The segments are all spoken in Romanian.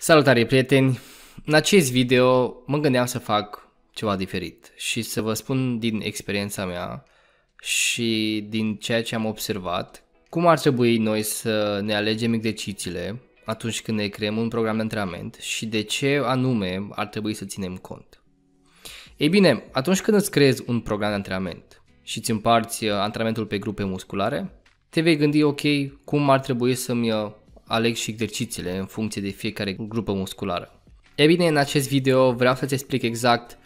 Salutare prieteni! În acest video mă gândeam să fac ceva diferit și să vă spun din experiența mea și din ceea ce am observat cum ar trebui noi să ne alegem exercițiile atunci când ne creăm un program de antrenament și de ce anume ar trebui să ținem cont. Ei bine, atunci când îți creezi un program de antrenament și îți împarți uh, antrenamentul pe grupe musculare, te vei gândi, ok, cum ar trebui să-mi uh, aleg și exercițiile în funcție de fiecare grupă musculară. E bine, în acest video vreau să-ți explic exact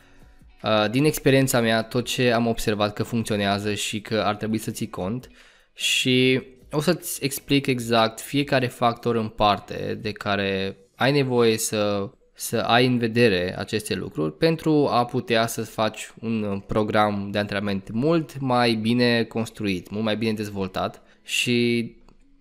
uh, din experiența mea tot ce am observat că funcționează și că ar trebui să ții cont și o să-ți explic exact fiecare factor în parte de care ai nevoie să, să ai în vedere aceste lucruri pentru a putea să faci un uh, program de antrenament mult mai bine construit, mult mai bine dezvoltat și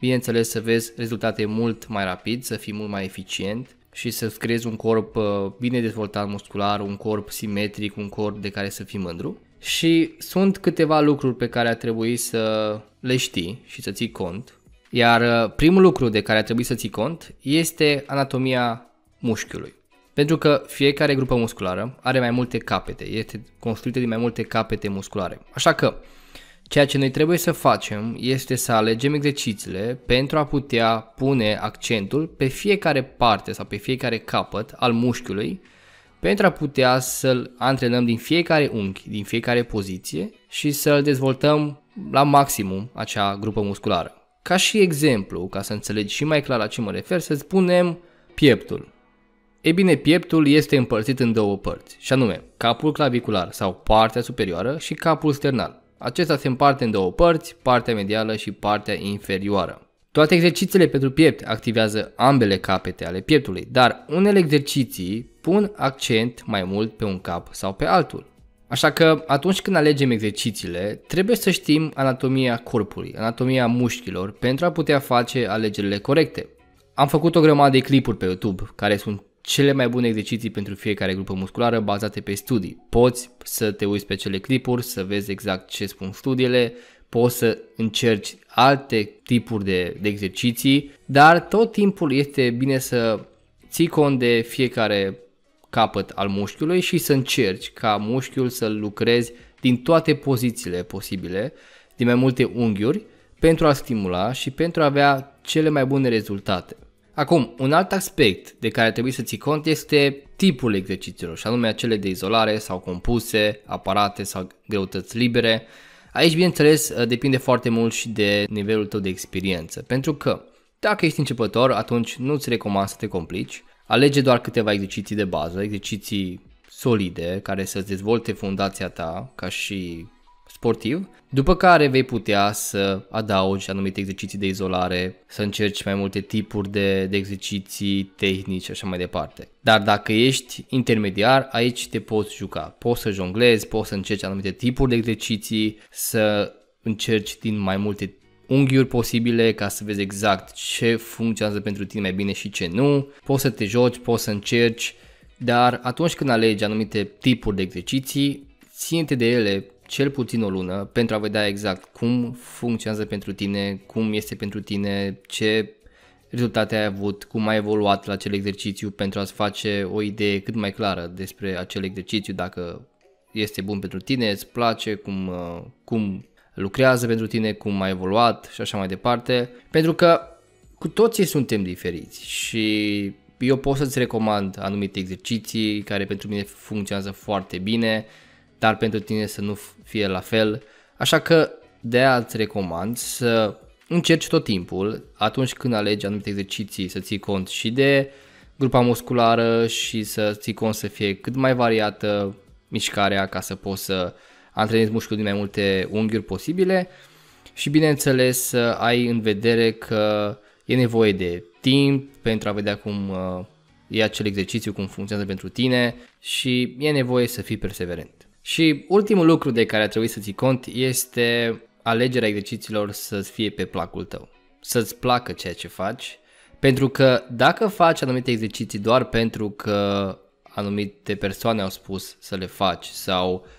Bineînțeles să vezi rezultate mult mai rapid, să fii mult mai eficient și să crezi creezi un corp uh, bine dezvoltat muscular, un corp simetric, un corp de care să fii mândru. Și sunt câteva lucruri pe care ar trebui să le știi și să ții cont. Iar uh, primul lucru de care ar trebui să ții cont este anatomia mușchiului. Pentru că fiecare grupă musculară are mai multe capete, este construită din mai multe capete musculare. Așa că Ceea ce noi trebuie să facem este să alegem exercițiile pentru a putea pune accentul pe fiecare parte sau pe fiecare capăt al mușchiului pentru a putea să-l antrenăm din fiecare unghi, din fiecare poziție și să-l dezvoltăm la maximum acea grupă musculară. Ca și exemplu, ca să înțelegi și mai clar la ce mă refer, să spunem pieptul. E bine, pieptul este împărțit în două părți, și anume capul clavicular sau partea superioară și capul sternal. Acesta se împarte în două părți, partea medială și partea inferioară. Toate exercițiile pentru piept activează ambele capete ale pieptului, dar unele exerciții pun accent mai mult pe un cap sau pe altul. Așa că atunci când alegem exercițiile, trebuie să știm anatomia corpului, anatomia mușchilor, pentru a putea face alegerile corecte. Am făcut o grămadă de clipuri pe YouTube care sunt cele mai bune exerciții pentru fiecare grupă musculară bazate pe studii. Poți să te uiți pe cele clipuri, să vezi exact ce spun studiile, poți să încerci alte tipuri de, de exerciții, dar tot timpul este bine să ții cont de fiecare capăt al mușchiului și să încerci ca mușchiul să-l lucrezi din toate pozițiile posibile, din mai multe unghiuri, pentru a stimula și pentru a avea cele mai bune rezultate. Acum, un alt aspect de care trebuie să ții cont este tipul exercițiilor, și anume acele de izolare sau compuse, aparate sau greutăți libere. Aici, bineînțeles, depinde foarte mult și de nivelul tău de experiență, pentru că dacă ești începător, atunci nu-ți recomand să te complici. Alege doar câteva exerciții de bază, exerciții solide, care să-ți dezvolte fundația ta ca și sportiv, după care vei putea să adaugi anumite exerciții de izolare, să încerci mai multe tipuri de, de exerciții tehnici și așa mai departe. Dar dacă ești intermediar, aici te poți juca. Poți să jonglezi, poți să încerci anumite tipuri de exerciții, să încerci din mai multe unghiuri posibile ca să vezi exact ce funcționează pentru tine mai bine și ce nu. Poți să te joci, poți să încerci, dar atunci când alegi anumite tipuri de exerciții, ține-te de ele cel puțin o lună pentru a vedea exact cum funcționează pentru tine, cum este pentru tine, ce rezultate ai avut, cum ai evoluat la acel exercițiu pentru a-ți face o idee cât mai clară despre acel exercițiu, dacă este bun pentru tine, îți place, cum, uh, cum lucrează pentru tine, cum ai evoluat și așa mai departe. Pentru că cu toții suntem diferiți și eu pot să-ți recomand anumite exerciții care pentru mine funcționează foarte bine, dar pentru tine să nu fie la fel. Așa că de aia îți recomand să încerci tot timpul, atunci când alegi anumite exerciții, să ții cont și de grupa musculară și să ții cont să fie cât mai variată mișcarea ca să poți să antrenezi mușchiul din mai multe unghiuri posibile și bineînțeles să ai în vedere că e nevoie de timp pentru a vedea cum uh, e acel exercițiu, cum funcționează pentru tine și e nevoie să fii perseverent. Și ultimul lucru de care trebuie să ții cont este alegerea exercițiilor să fie pe placul tău, să-ți placă ceea ce faci, pentru că dacă faci anumite exerciții doar pentru că anumite persoane au spus să le faci sau uh,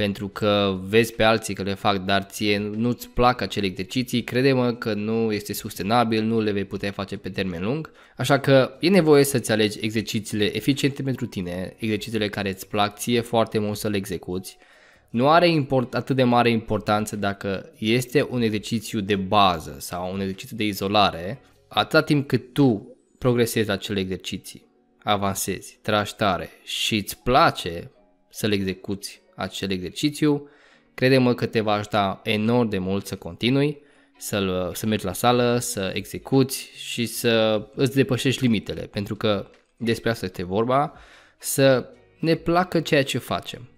pentru că vezi pe alții că le fac, dar ție nu-ți plac acele exerciții, crede-mă că nu este sustenabil, nu le vei putea face pe termen lung, așa că e nevoie să-ți alegi exercițiile eficiente pentru tine, exercițiile care îți plac ție foarte mult să le execuți, nu are import, atât de mare importanță dacă este un exercițiu de bază sau un exercițiu de izolare, atâta timp cât tu progresezi acele exerciții, avansezi, tragi tare și îți place să le execuți acel exercițiu. credem că te va ajuta enorm de mult să continui, să, să mergi la sală, să execuți și să îți depășești limitele, pentru că despre asta este vorba, să ne placă ceea ce facem.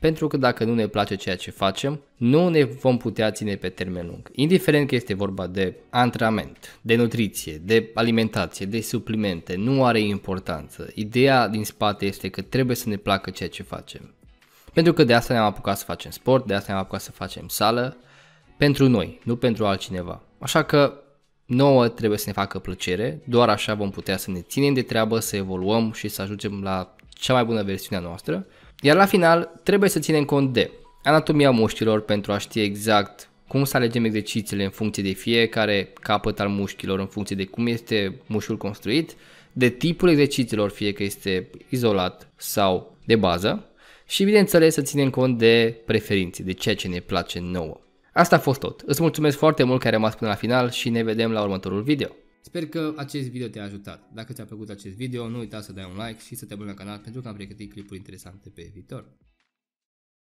Pentru că dacă nu ne place ceea ce facem, nu ne vom putea ține pe termen lung. Indiferent că este vorba de antrenament, de nutriție, de alimentație, de suplimente, nu are importanță. Ideea din spate este că trebuie să ne placă ceea ce facem. Pentru că de asta ne-am apucat să facem sport, de asta ne-am apucat să facem sală, pentru noi, nu pentru altcineva. Așa că nouă trebuie să ne facă plăcere, doar așa vom putea să ne ținem de treabă, să evoluăm și să ajungem la cea mai bună versiunea noastră. Iar la final trebuie să ținem cont de anatomia mușchilor pentru a ști exact cum să alegem exercițiile în funcție de fiecare capăt al mușchilor, în funcție de cum este mușchiul construit, de tipul exercițiilor, fie că este izolat sau de bază, și bineînțeles să ținem cont de preferințe, de ceea ce ne place nouă. Asta a fost tot. Îți mulțumesc foarte mult că ai rămas până la final și ne vedem la următorul video. Sper că acest video te-a ajutat. Dacă ți-a plăcut acest video, nu uita să dai un like și să te abonezi la canal pentru că am pregătit clipuri interesante pe viitor.